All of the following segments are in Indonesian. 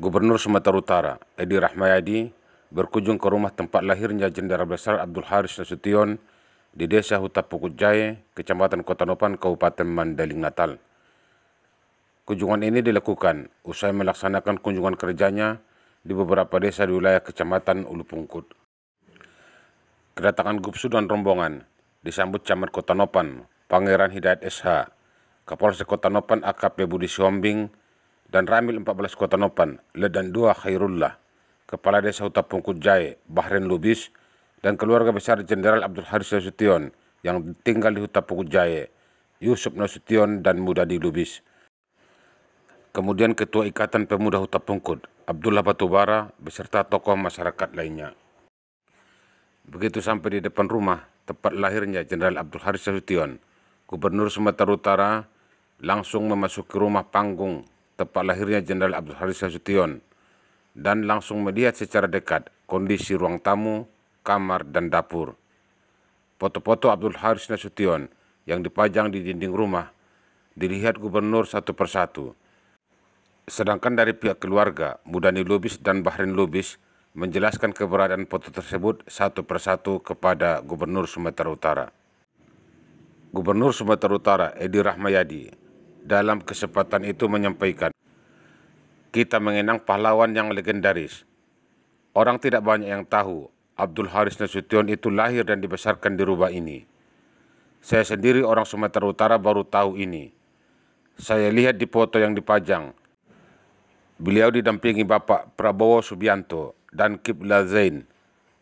Gubernur Sumatera Utara Edi Rahmayadi berkunjung ke rumah tempat lahirnya Jenderal Besar Abdul Haris Nasution di Desa Huta Pukut Jaya, Kecamatan Kota Nopan, Kabupaten Mandailing Natal. Kunjungan ini dilakukan usai melaksanakan kunjungan kerjanya di beberapa desa di wilayah Kecamatan Ulu Pungkut. Kedatangan Gubsu dan rombongan disambut Camat Kota Nopan, Pangeran Hidayat SH, Kapolsek Kota Nopan AKP Budi Sombing dan Ramil 14 Kota Nopan, Ledan 2 Khairullah, Kepala Desa Huta Pungkut Jae, Bahrain Lubis, dan keluarga besar Jenderal Abdul Haris Nasution yang tinggal di Huta Pungkut Jae, Yusuf Nasution dan muda di Lubis. Kemudian Ketua Ikatan Pemuda Huta Pungkut, Abdullah Batubara, beserta tokoh masyarakat lainnya. Begitu sampai di depan rumah, tempat lahirnya Jenderal Abdul Haris Nasution, Gubernur Sumatera Utara langsung memasuki rumah panggung tempat lahirnya Jenderal Abdul Haris Nasution, dan langsung melihat secara dekat kondisi ruang tamu, kamar, dan dapur. Foto-foto Abdul Haris Nasution yang dipajang di dinding rumah dilihat gubernur satu persatu. Sedangkan dari pihak keluarga, Mudani Lubis dan Bahrain Lubis menjelaskan keberadaan foto tersebut satu persatu kepada Gubernur Sumatera Utara. Gubernur Sumatera Utara Edi Rahmayadi dalam kesempatan itu menyampaikan, kita mengenang pahlawan yang legendaris. Orang tidak banyak yang tahu, Abdul Haris Nasution itu lahir dan dibesarkan di rumah ini. Saya sendiri orang Sumatera Utara baru tahu ini. Saya lihat di foto yang dipajang. Beliau didampingi Bapak Prabowo Subianto dan Kibla Zain,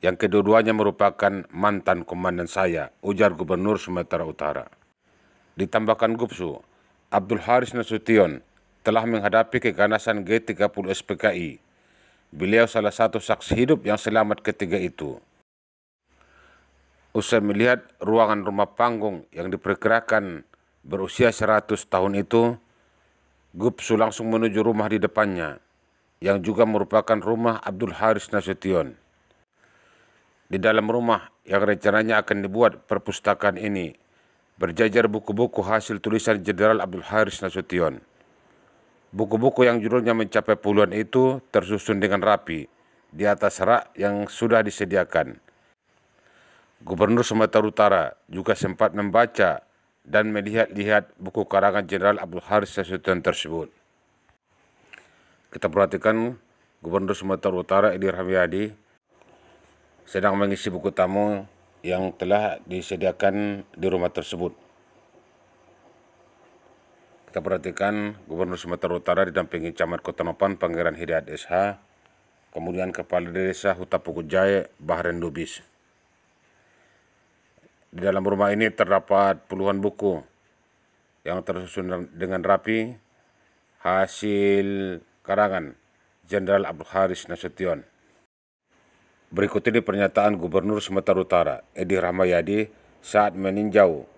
yang kedua-duanya merupakan mantan komandan saya, ujar Gubernur Sumatera Utara. Ditambahkan Gupsu, Abdul Haris Nasution telah menghadapi keganasan G30 SPKI. Beliau salah satu saksi hidup yang selamat ketiga itu. Usai melihat ruangan rumah panggung yang diperkirakan berusia 100 tahun itu, Gupsu langsung menuju rumah di depannya, yang juga merupakan rumah Abdul Haris Nasution. Di dalam rumah yang rencananya akan dibuat perpustakaan ini, berjajar buku-buku hasil tulisan Jenderal Abdul Haris Nasution. Buku-buku yang judulnya mencapai puluhan itu tersusun dengan rapi di atas rak yang sudah disediakan. Gubernur Sumatera Utara juga sempat membaca dan melihat-lihat buku karangan Jenderal Abdul Haris Nasution tersebut. Kita perhatikan Gubernur Sumatera Utara Edi Rahmayadi sedang mengisi buku tamu yang telah disediakan di rumah tersebut. Kita perhatikan Gubernur Sumatera Utara didampingi Camat Kota Nopan Pangeran Hidayat SH, kemudian Kepala Desa Huta Pukul Jaya Bahren Dubis. Di dalam rumah ini terdapat puluhan buku yang tersusun dengan rapi hasil karangan Jenderal Abdul Haris Nasution. Berikut ini pernyataan Gubernur Sumatera Utara, Edi Rahmayadi, saat meninjau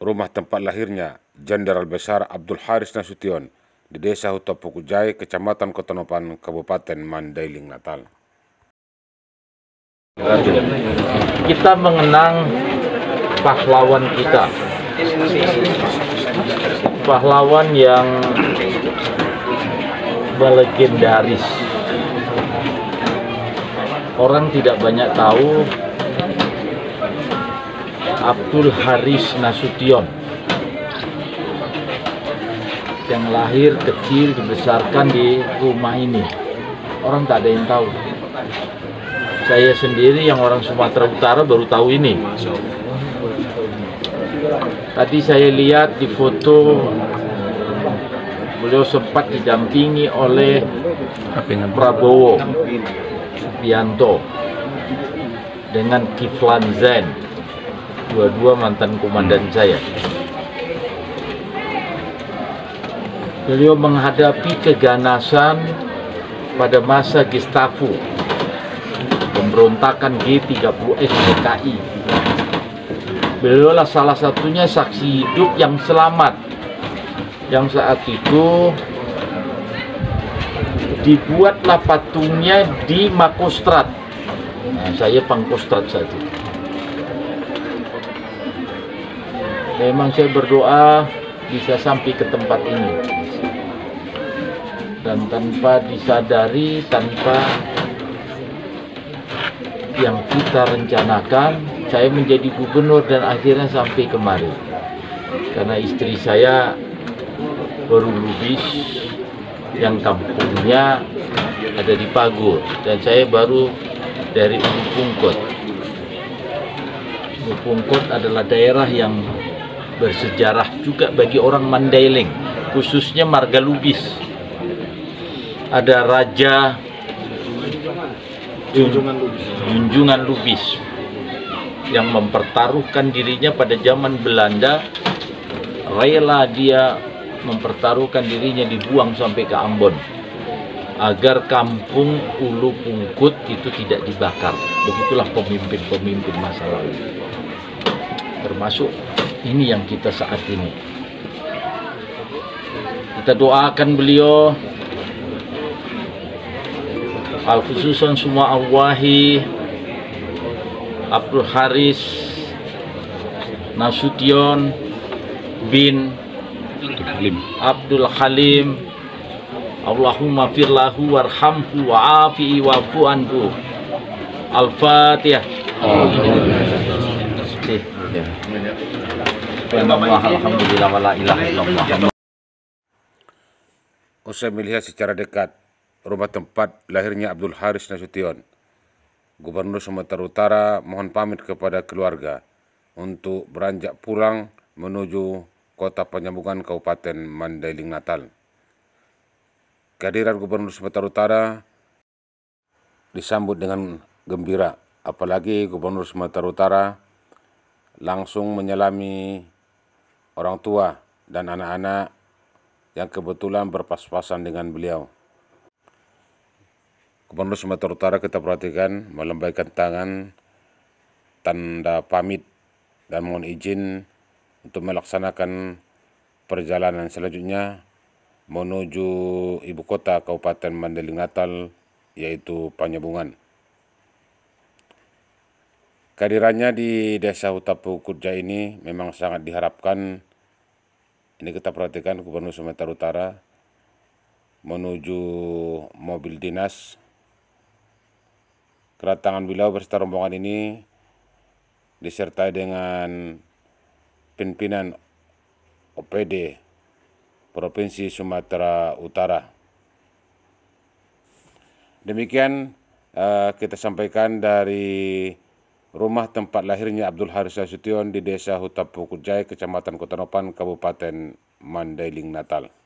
rumah tempat lahirnya Jenderal Besar Abdul Haris Nasution di Desa Huta Pukujai, Kecamatan Kotonopan, Kabupaten Mandailing, Natal. Kita mengenang pahlawan kita, pahlawan yang legendaris orang tidak banyak tahu Abdul Haris Nasution yang lahir kecil dibesarkan di rumah ini orang tak ada yang tahu saya sendiri yang orang Sumatera Utara baru tahu ini tadi saya lihat di foto beliau sempat didampingi oleh Prabowo Supianto dengan Kiflan Zain dua-dua mantan komandan hmm. saya beliau menghadapi keganasan pada masa Gestapo pemberontakan G30S PKI beliaulah salah satunya saksi hidup yang selamat yang saat itu dibuatlah patungnya di Makostrat. Nah, saya Pangkostrat saja. Memang saya berdoa bisa sampai ke tempat ini. Dan tanpa disadari, tanpa yang kita rencanakan, saya menjadi gubernur dan akhirnya sampai kemarin. Karena istri saya baru lubis yang kampungnya ada di Pago dan saya baru dari Pungkut. Pungkut adalah daerah yang bersejarah juga bagi orang Mandailing, khususnya marga Lubis. Ada raja Junjungan Lubis. Junjungan Lubis yang mempertaruhkan dirinya pada zaman Belanda rela dia mempertaruhkan dirinya dibuang sampai ke Ambon agar kampung Ulu Pungkut itu tidak dibakar. Begitulah pemimpin-pemimpin masa lalu. Termasuk ini yang kita saat ini. Kita doakan beliau al khususan semua Allahi Abdul Haris Nasution bin Abdul Halim Abdul Halim Allahumma firlahu warhamhu wa'afi'i wa'fu anhu Al-Fatihah Usai oh, melihat secara dekat rumah tempat lahirnya Abdul Haris Nasution, Gubernur Sumatera Utara mohon pamit kepada keluarga untuk beranjak pulang menuju Kota Penyambungan Kabupaten Mandailing Natal. Kehadiran Gubernur Sumatera Utara disambut dengan gembira, apalagi Gubernur Sumatera Utara langsung menyelami orang tua dan anak-anak yang kebetulan berpas-pasan dengan beliau. Gubernur Sumatera Utara kita perhatikan melambaikan tangan tanda pamit dan mohon izin untuk melaksanakan perjalanan selanjutnya menuju ibu kota Kabupaten Mandailing Natal yaitu Panyabungan. Kehadirannya di Desa Hutapu Kurja ini memang sangat diharapkan. Ini kita perhatikan Gubernur Sumatera Utara menuju mobil dinas. Kedatangan beliau berserta rombongan ini disertai dengan pimpinan OPD Provinsi Sumatera Utara. Demikian uh, kita sampaikan dari rumah tempat lahirnya Abdul Haris Nasution di Desa Hutapukujai, Kecamatan Kota Kabupaten Mandailing Natal.